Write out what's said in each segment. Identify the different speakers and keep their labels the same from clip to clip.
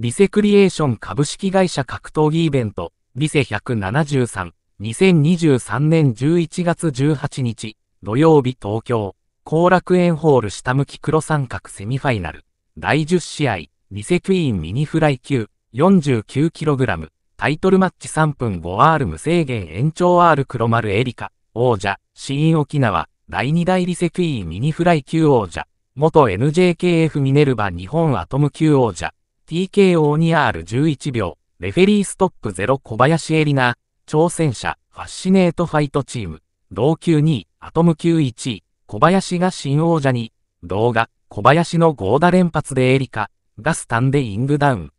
Speaker 1: リセクリエーション株式会社格闘技イベント、リセ173、2023年11月18日、土曜日東京、後楽園ホール下向き黒三角セミファイナル、第10試合、リセクイーンミニフライ級、49kg、タイトルマッチ3分 5R 無制限延長 R 黒丸エリカ、王者、新沖縄、第2代リセクイーンミニフライ級王者、元 NJKF ミネルバ日本アトム級王者、TKO に R11 秒、レフェリーストップ0小林エリナ、挑戦者、ファッシネートファイトチーム、同級2位、アトム級1位、小林が新王者に、動画、小林の豪打連発でエリカ、がスタンデイングダウン。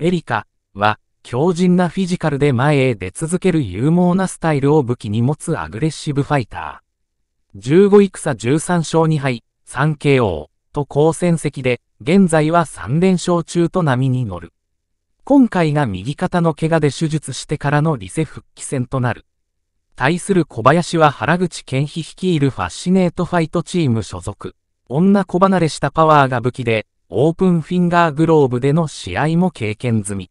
Speaker 1: エリカは、強靭なフィジカルで前へ出続ける勇猛なスタイルを武器に持つアグレッシブファイター。15戦13勝2敗、3KO と好戦績で、現在は3連勝中と波に乗る。今回が右肩の怪我で手術してからのリセ復帰戦となる。対する小林は原口健飛率いるファッシネートファイトチーム所属。女小離れしたパワーが武器で、オープンフィンガーグローブでの試合も経験済み。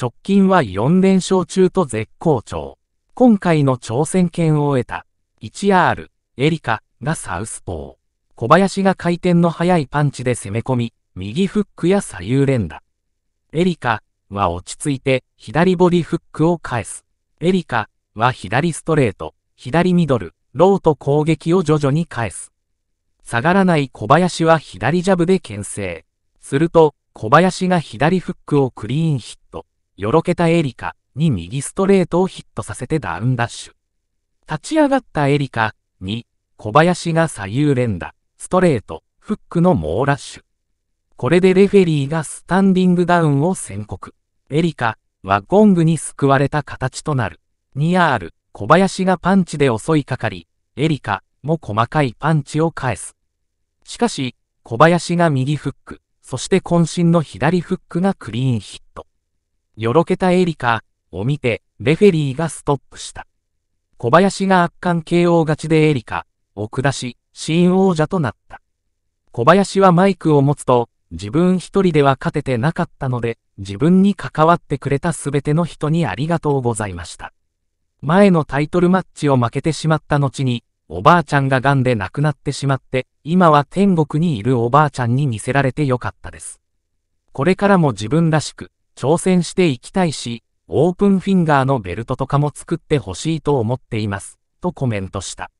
Speaker 1: 直近は4連勝中と絶好調。今回の挑戦権を得た、1R、エリカがサウスポー。小林が回転の速いパンチで攻め込み、右フックや左右連打。エリカは落ち着いて左ボディフックを返す。エリカは左ストレート、左ミドル、ローと攻撃を徐々に返す。下がらない小林は左ジャブで牽制。すると、小林が左フックをクリーンヒット、よろけたエリカに右ストレートをヒットさせてダウンダッシュ。立ち上がったエリカに小林が左右連打、ストレート、フックの猛ラッシュ。これでレフェリーがスタンディングダウンを宣告。エリカはゴングに救われた形となる。ニアール、小林がパンチで襲いかかり、エリカも細かいパンチを返す。しかし、小林が右フック、そして渾身の左フックがクリーンヒット。よろけたエリカを見て、レフェリーがストップした。小林が圧巻 KO 勝ちでエリカを下し、新王者となった。小林はマイクを持つと、自分一人では勝ててなかったので、自分に関わってくれたすべての人にありがとうございました。前のタイトルマッチを負けてしまった後に、おばあちゃんが癌で亡くなってしまって、今は天国にいるおばあちゃんに見せられてよかったです。これからも自分らしく、挑戦していきたいし、オープンフィンガーのベルトとかも作ってほしいと思っています、とコメントした。